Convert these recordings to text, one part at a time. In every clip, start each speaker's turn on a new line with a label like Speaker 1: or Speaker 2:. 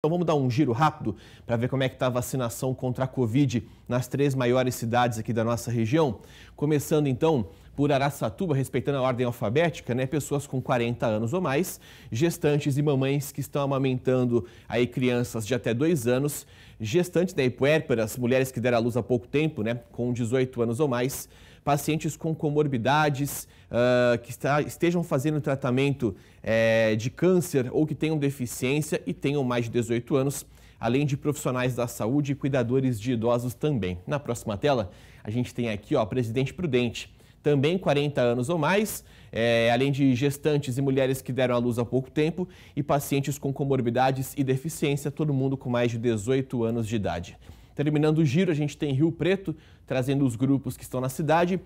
Speaker 1: Então vamos dar um giro rápido para ver como é que está a vacinação contra a Covid nas três maiores cidades aqui da nossa região. Começando então por Araçatuba, respeitando a ordem alfabética, né? Pessoas com 40 anos ou mais, gestantes e mamães que estão amamentando aí crianças de até 2 anos, gestantes né, e puérperas, mulheres que deram à luz há pouco tempo, né? Com 18 anos ou mais, pacientes com comorbidades, uh, que está, estejam fazendo tratamento eh, de câncer ou que tenham deficiência e tenham mais de 18 anos, além de profissionais da saúde e cuidadores de idosos também. Na próxima tela, a gente tem aqui ó, a Presidente Prudente também 40 anos ou mais, é, além de gestantes e mulheres que deram à luz há pouco tempo e pacientes com comorbidades e deficiência, todo mundo com mais de 18 anos de idade. Terminando o giro, a gente tem Rio Preto, trazendo os grupos que estão na cidade,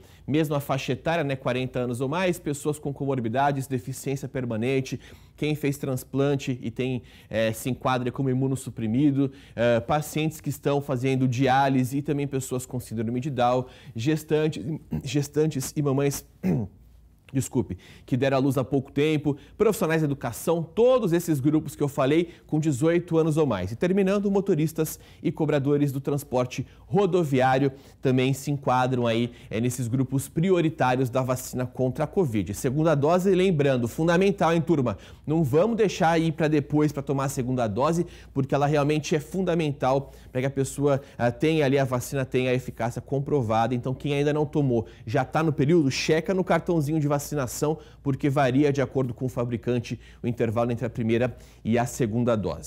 Speaker 1: a faixa etária, né, 40 anos ou mais, pessoas com comorbidades, deficiência permanente, quem fez transplante e tem é, se enquadra como imunossuprimido, é, pacientes que estão fazendo diálise e também pessoas com síndrome de Down, gestantes, gestantes e mamães desculpe, que deram à luz há pouco tempo, profissionais de educação, todos esses grupos que eu falei com 18 anos ou mais. E terminando, motoristas e cobradores do transporte rodoviário também se enquadram aí é, nesses grupos prioritários da vacina contra a Covid. Segunda dose, lembrando, fundamental, hein, turma? Não vamos deixar aí para depois para tomar a segunda dose, porque ela realmente é fundamental para que a pessoa ah, tenha ali a vacina, tenha a eficácia comprovada. Então, quem ainda não tomou, já está no período, checa no cartãozinho de vacina vacinação, porque varia de acordo com o fabricante o intervalo entre a primeira e a segunda dose.